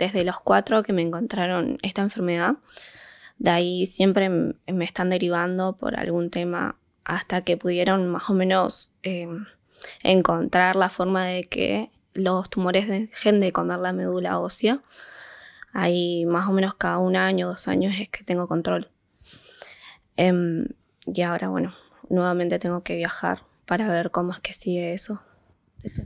desde los cuatro que me encontraron esta enfermedad. De ahí siempre me están derivando por algún tema hasta que pudieron más o menos em, encontrar la forma de que los tumores dejen de comer la médula ósea. Ahí más o menos cada un año, dos años es que tengo control. Em, y ahora, bueno, nuevamente tengo que viajar para ver cómo es que sigue eso.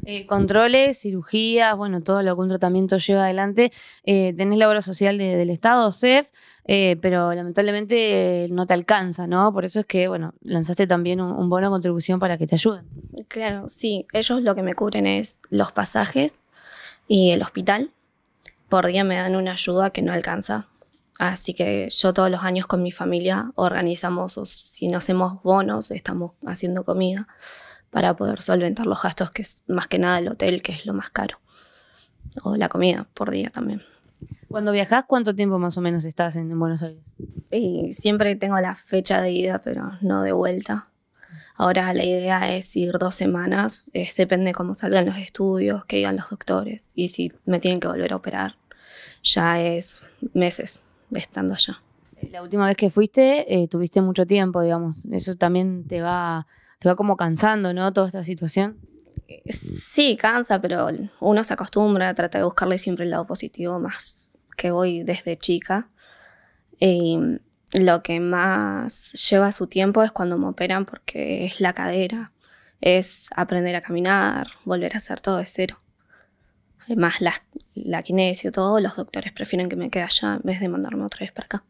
Eh, controles, cirugías, bueno, todo lo que un tratamiento lleva adelante. Eh, tenés la obra social del Estado, CEF, eh, pero lamentablemente no te alcanza, ¿no? Por eso es que, bueno, lanzaste también un, un, bono de contribución para que te ayuden. Claro, sí, ellos lo que me cubren es los pasajes y el hospital. Por día me dan una ayuda que no alcanza. Así que yo todos los años con mi familia organizamos, o si no hacemos bonos, estamos haciendo comida para poder solventar los gastos, que es más que nada el hotel, que es lo más caro. O la comida por día también. Cuando viajas, ¿cuánto tiempo más o menos estás en, Buenos Aires? Y siempre tengo la fecha de ida, pero no de vuelta. Ahora la idea es ir dos semanas, depende cómo salgan los estudios, qué digan los doctores y si me tienen que volver a operar. Ya es meses estando allá. La última vez que fuiste, eh, tuviste mucho tiempo, digamos. Eso también te va te va como cansando, ¿no? Toda esta situación. Sí, cansa, pero uno se acostumbra, trata de buscarle siempre el lado positivo más que voy desde chica. Y em, lo que más lleva su tiempo es cuando me operan porque es la cadera, es aprender a caminar, volver a hacer todo de cero. Además, eh, la, la kinesio, todo, los doctores prefieren que me quede allá en vez de mandarme otra vez para acá.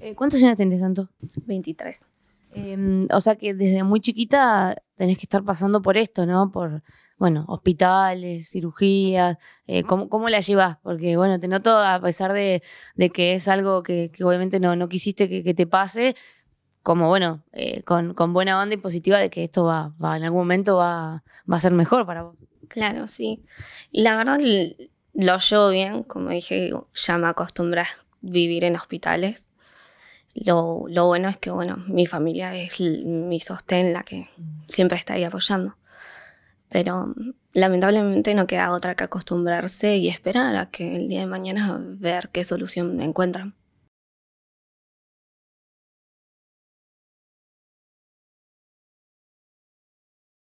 Eh, ¿Cuántos años tenés, Santo? 23. Em, o sea que desde muy chiquita tenés que estar pasando por esto, ¿no? Por, bueno, hospitales, cirugías, eh, ¿cómo, ¿cómo, la llevas? Porque, bueno, te noto, a pesar de, de que es algo que, obviamente no, no quisiste que, te pase, como, bueno, eh, con, buena onda y positiva de que esto va, en algún momento va, va, a ser mejor para vos. Claro, sí. La verdad lo llevo bien, como dije, ya me acostumbré a vivir en hospitales lo, bueno es que, bueno, mi familia es mi sostén, la que mm. siempre está ahí apoyando. Pero mm, lamentablemente no queda otra que acostumbrarse y esperar a que el día de mañana ver qué solución encuentran.